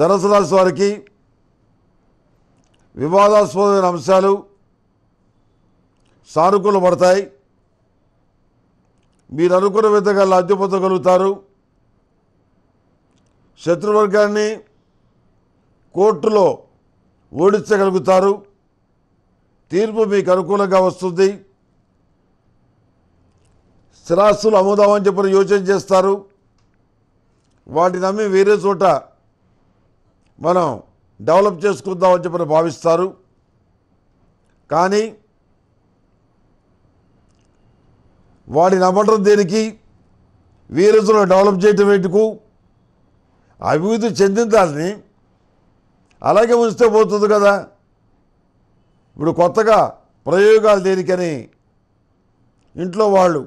ధనుసు వారికి వివాదాస్పదమైన అంశాలు పడతాయి మీరు అనుకున్న విధంగా లబ్ధి పొందగలుగుతారు శత్రువర్గాన్ని కోర్టులో ఓడించగలుగుతారు తీర్పు మీకు అనుకూలంగా వస్తుంది స్థిరాస్తులు అమ్ముదామని చెప్పిన యోచన చేస్తారు వాటిని నమ్మి వేరే చోట మనం డెవలప్ చేసుకుందామని చెప్పని భావిస్తారు కానీ వాడి నమ్మటం దేనికి వీరసులను డెవలప్ చేయటం ఎందుకు అభివృద్ధి చెందిన దాన్ని అలాగే ఉంచితే పోతుంది కదా ఇప్పుడు కొత్తగా ప్రయోగాలు దేనికని ఇంట్లో వాళ్ళు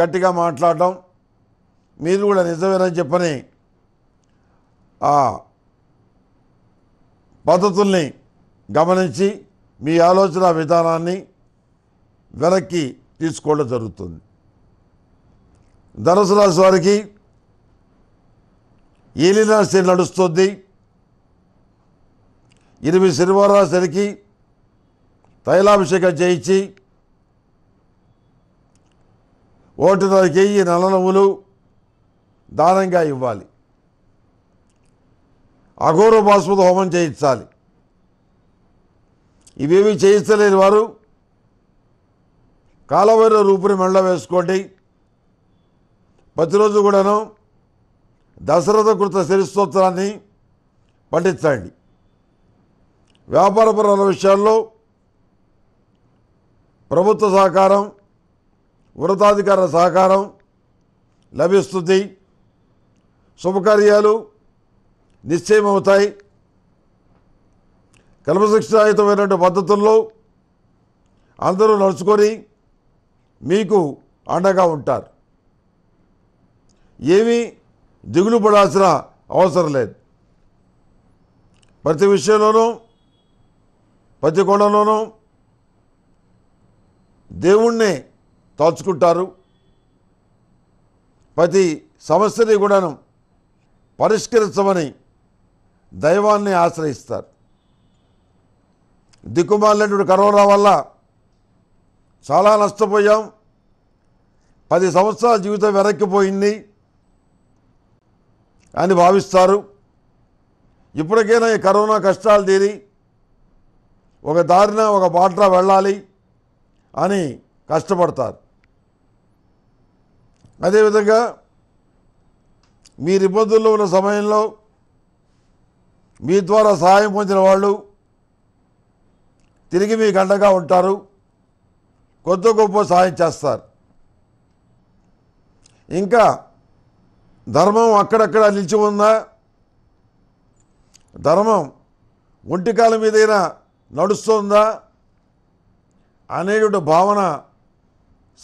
గట్టిగా మాట్లాడటం మీరు కూడా నిజమేనని చెప్పని పద్ధతుల్ని గమనించి మీ ఆలోచన విధానాన్ని వెనక్కి తీసుకోవడం జరుగుతుంది ధనుసు రాశి వారికి ఏలినా శని నడుస్తుంది ఇరవై శనివారాల శనికి తైలాభిషేకం చేయించి ఓటున్నర కేయి నల్ల నువ్వులు దానంగా ఇవ్వాలి అఘోర భాస్మత హోమం చేయించాలి ఇవేవి చేయించలేని వారు కాలవైన రూపుని మెళ్ళ వేసుకోండి ప్రతిరోజు కూడాను దశరథ కృత శిరస్తోత్రాన్ని పండించండి వ్యాపారపరాల విషయాల్లో ప్రభుత్వ సహకారం ఉన్నతాధికారుల సహకారం లభిస్తుంది శుభకార్యాలు నిశ్చయమవుతాయి కల్పశిక్షాయుతమైనటువంటి పద్ధతుల్లో అందరూ నడుచుకొని మీకు అండగా ఉంటారు ఏమీ దిగులు పడాల్సిన అవసరం లేదు ప్రతి విషయంలోనూ ప్రతి కోణంలోనూ దేవుణ్ణి తలుచుకుంటారు ప్రతి సమస్యని కూడాను పరిష్కరించమని దైవాన్ని ఆశ్రయిస్తారు దిక్కుమాలినటువంటి కరోనా వల్ల చాలా నష్టపోయాం పది సంవత్సరాల జీవితం వెనక్కిపోయింది అని భావిస్తారు ఇప్పటికైనా ఈ కరోనా కష్టాలు తీరి ఒక దారిన ఒక బాట వెళ్ళాలి అని కష్టపడతారు అదేవిధంగా మీరు ఇబ్బందుల్లో ఉన్న సమయంలో మీ ద్వారా సహాయం పొందిన వాళ్ళు తిరిగి మీకు అండగా ఉంటారు కొత్త గొప్ప సహాయం చేస్తారు ఇంకా ధర్మం అక్కడక్కడ నిలిచి ఉందా ధర్మం ఒంటికాల మీదైనా నడుస్తుందా అనేటువంటి భావన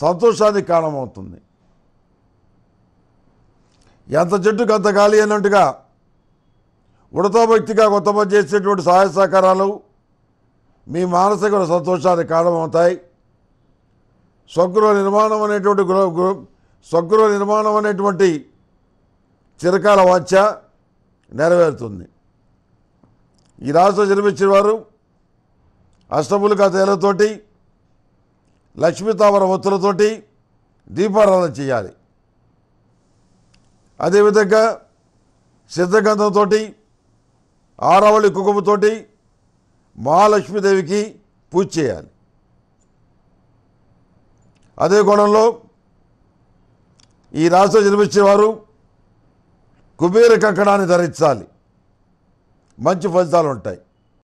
సంతోషానికి కారణమవుతుంది ఎంత చెట్టుకు అంత గాలి అన్నట్టుగా భక్తిగా ఉత్తమ చేసేటువంటి సహాయ సహకారాలు మీ మానసిక సంతోషానికి కారణమవుతాయి స్వగృహ నిర్మాణం అనేటువంటి గృహ స్వగృహ నిర్మాణం అనేటువంటి చిరకాల వాంఛ నెరవేరుతుంది ఈ రాశిలో జన్మించిన వారు అష్టములుగా తేలతోటి లక్ష్మీతామర ఒత్తులతోటి దీపారాధన చేయాలి అదేవిధంగా సిద్ధగంధంతో ఆరవళి కుంకుమతోటి మహాలక్ష్మీదేవికి పూజ చేయాలి అదే కోణంలో ఈ రాశిలో జన్మించేవారు కుబేర కంకణాన్ని ధరించాలి మంచి ఫలితాలు ఉంటాయి